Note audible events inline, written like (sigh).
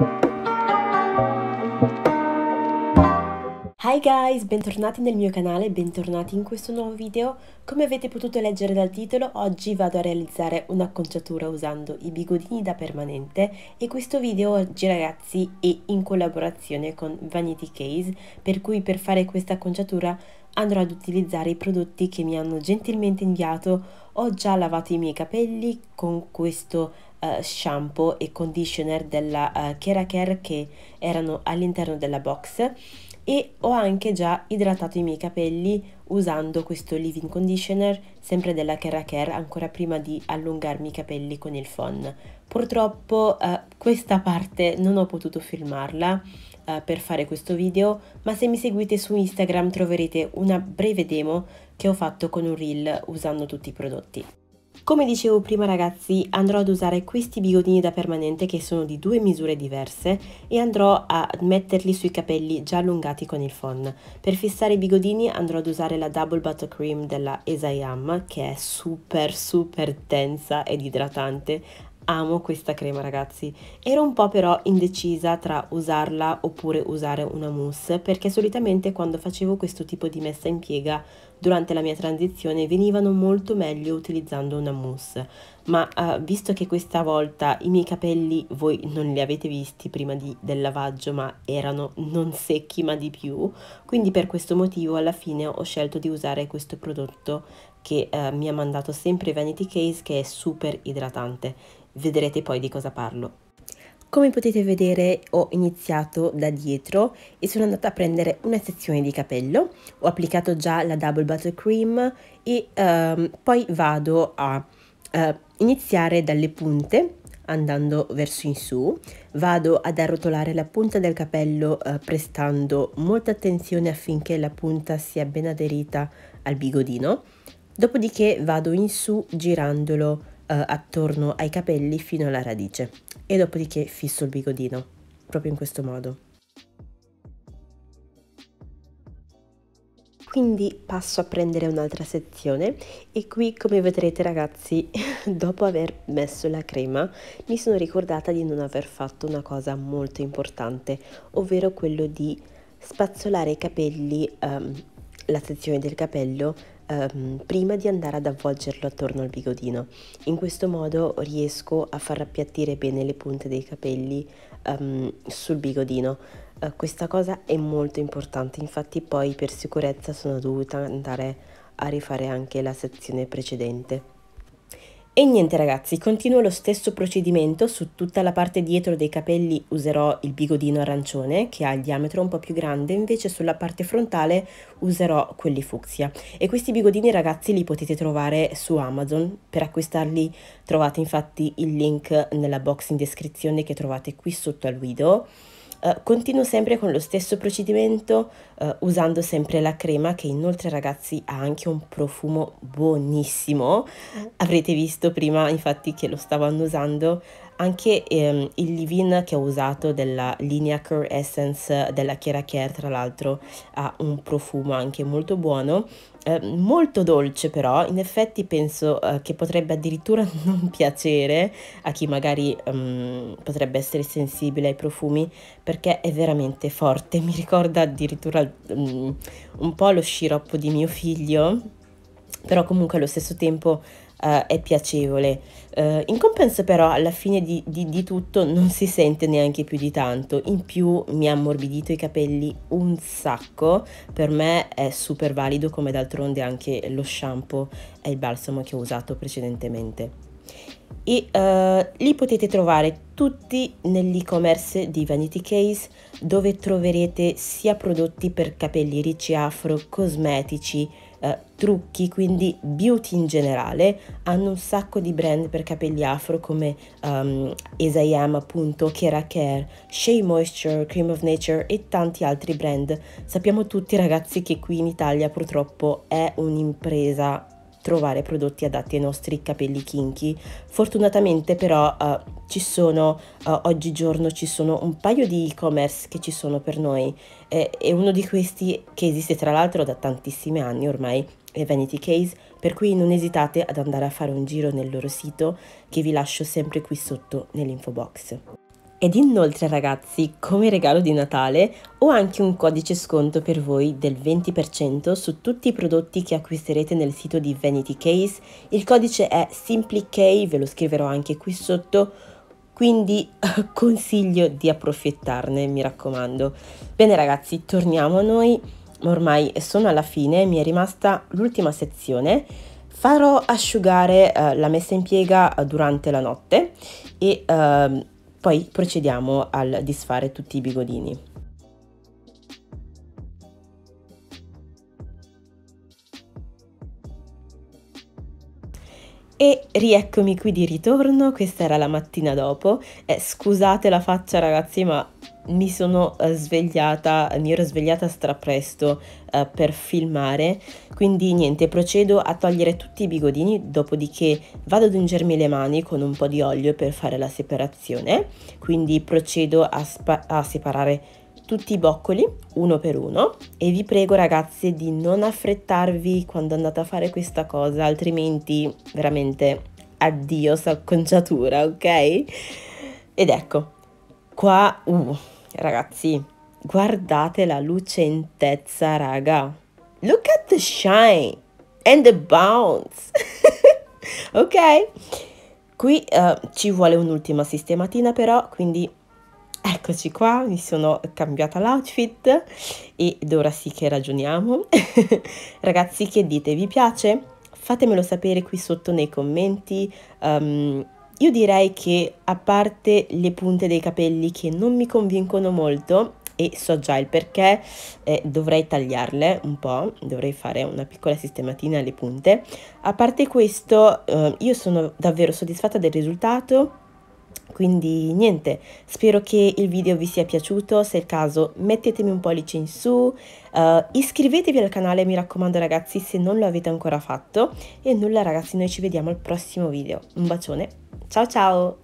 Thank you. Hi guys, bentornati nel mio canale, bentornati in questo nuovo video. Come avete potuto leggere dal titolo, oggi vado a realizzare un'acconciatura usando i bigodini da permanente e questo video oggi ragazzi è in collaborazione con Vanity Case, per cui per fare questa acconciatura andrò ad utilizzare i prodotti che mi hanno gentilmente inviato. Ho già lavato i miei capelli con questo uh, shampoo e conditioner della uh, eh, Kera Care che erano all'interno della box e ho anche già idratato i miei capelli usando questo leave-in conditioner sempre della Kerra Care ancora prima di allungarmi i capelli con il phon. Purtroppo eh, questa parte non ho potuto filmarla eh, per fare questo video ma se mi seguite su Instagram troverete una breve demo che ho fatto con un reel usando tutti i prodotti. Come dicevo prima ragazzi andrò ad usare questi bigodini da permanente che sono di due misure diverse e andrò a metterli sui capelli già allungati con il fon. Per fissare i bigodini andrò ad usare la Double Butter Cream della Esayam che è super super densa ed idratante amo questa crema ragazzi ero un po' però indecisa tra usarla oppure usare una mousse perché solitamente quando facevo questo tipo di messa in piega durante la mia transizione venivano molto meglio utilizzando una mousse, ma uh, visto che questa volta i miei capelli voi non li avete visti prima di, del lavaggio, ma erano non secchi ma di più, quindi per questo motivo alla fine ho scelto di usare questo prodotto che uh, mi ha mandato sempre Vanity Case che è super idratante. Vedrete poi di cosa parlo. Come potete vedere ho iniziato da dietro e sono andata a prendere una sezione di capello, ho applicato già la double buttercream e ehm, poi vado a eh, iniziare dalle punte andando verso in su, vado ad arrotolare la punta del capello eh, prestando molta attenzione affinché la punta sia ben aderita al bigodino, dopodiché vado in su girandolo eh, attorno ai capelli fino alla radice e dopodiché fisso il bigodino, proprio in questo modo. Quindi passo a prendere un'altra sezione e qui come vedrete ragazzi (laughs) dopo aver messo la crema mi sono ricordata di non aver fatto una cosa molto importante ovvero quello di spazzolare i capelli um, la sezione del capello ehm, prima di andare ad avvolgerlo attorno al bigodino. In questo modo riesco a far appiattire bene le punte dei capelli ehm, sul bigodino. Eh, questa cosa è molto importante, infatti poi per sicurezza sono dovuta andare a rifare anche la sezione precedente. E niente ragazzi, continuo lo stesso procedimento, su tutta la parte dietro dei capelli userò il bigodino arancione che ha il diametro un po' più grande, invece sulla parte frontale userò quelli fucsia. E questi bigodini ragazzi li potete trovare su Amazon, per acquistarli trovate infatti il link nella box in descrizione che trovate qui sotto al video. Eh, continuo sempre con lo stesso procedimento uh, usando sempre la crema che inoltre ragazzi ha anche un profumo buonissimo. Mm. Avrete visto prima infatti che lo stavo annusando anche ehm, il leave-in che ho usato della linea Cure Essence eh, della Chiara Care tra l'altro ha un profumo anche molto buono eh, molto dolce però in effetti penso eh, che potrebbe addirittura (laughs) non piacere a chi magari ehm, potrebbe essere sensibile ai profumi perché è veramente forte (laughs) mi ricorda addirittura um, un po' lo sciroppo di mio figlio però comunque allo stesso tempo uh, è piacevole. Uh, in compenso però alla fine di, di, di, tutto non si sente neanche più di tanto, in più mi ha ammorbidito i capelli un sacco, per me è super valido come d'altronde anche lo shampoo e il balsamo che ho usato precedentemente e uh, eh, li potete trovare tutti nell'e-commerce di Vanity Case dove troverete sia prodotti per capelli ricci afro, cosmetici, uh, trucchi, quindi beauty in generale, hanno un sacco di brand per capelli afro come um, ehm, Esayam appunto, Kera Care, Shea Moisture, Cream of Nature e tanti altri brand. Sappiamo tutti ragazzi che qui in Italia purtroppo è un'impresa trovare prodotti adatti ai nostri capelli kinky. Fortunatamente però uh, ci sono, uh, oggigiorno ci sono un paio di e-commerce che ci sono per noi eh, e uno di questi che esiste tra l'altro da tantissimi anni ormai è Vanity Case, per cui non esitate ad andare a fare un giro nel loro sito che vi lascio sempre qui sotto nell'info box. Ed inoltre ragazzi, come regalo di Natale ho anche un codice sconto per voi del 20% su tutti i prodotti che acquisterete nel sito di Vanity Case. Il codice è SimpliK, ve lo scriverò anche qui sotto, quindi (laughs) consiglio di approfittarne, mi raccomando. Bene ragazzi, torniamo a noi, ormai sono alla fine, mi è rimasta l'ultima sezione. Farò asciugare eh, la messa in piega eh, durante la notte e... Eh, poi procediamo al disfare tutti i bigodini. E rieccomi qui di ritorno, questa era la mattina dopo. Eh, scusate la faccia ragazzi, ma mi sono eh, svegliata, mi ero svegliata strapresto eh, per filmare, quindi niente, procedo a togliere tutti i bigodini, dopodiché vado ad ungermi le mani con un po' di olio per fare la separazione, quindi procedo a, a separare tutti i boccoli, uno per uno, e vi prego ragazzi di non affrettarvi quando andate a fare questa cosa, altrimenti veramente addio sacconciatura, ok? Ed ecco, qua, uh, ragazzi, guardate la lucentezza, raga. Look at the shine and the bounce, (laughs) ok? Qui uh, ci vuole un'ultima sistematina però, quindi Eccoci qua, mi sono cambiata l'outfit ed ora sì che ragioniamo. (laughs) Ragazzi, che dite, vi piace? Fatemelo sapere qui sotto nei commenti. Um, io direi che a parte le punte dei capelli che non mi convincono molto, e so già il perché, eh, dovrei tagliarle un po', dovrei fare una piccola sistematina alle punte. A parte questo, eh, io sono davvero soddisfatta del risultato, quindi niente, spero che il video vi sia piaciuto, se è il caso mettetemi un pollice in su, uh, iscrivetevi al canale mi raccomando ragazzi se non lo avete ancora fatto e nulla ragazzi noi ci vediamo al prossimo video, un bacione, ciao ciao!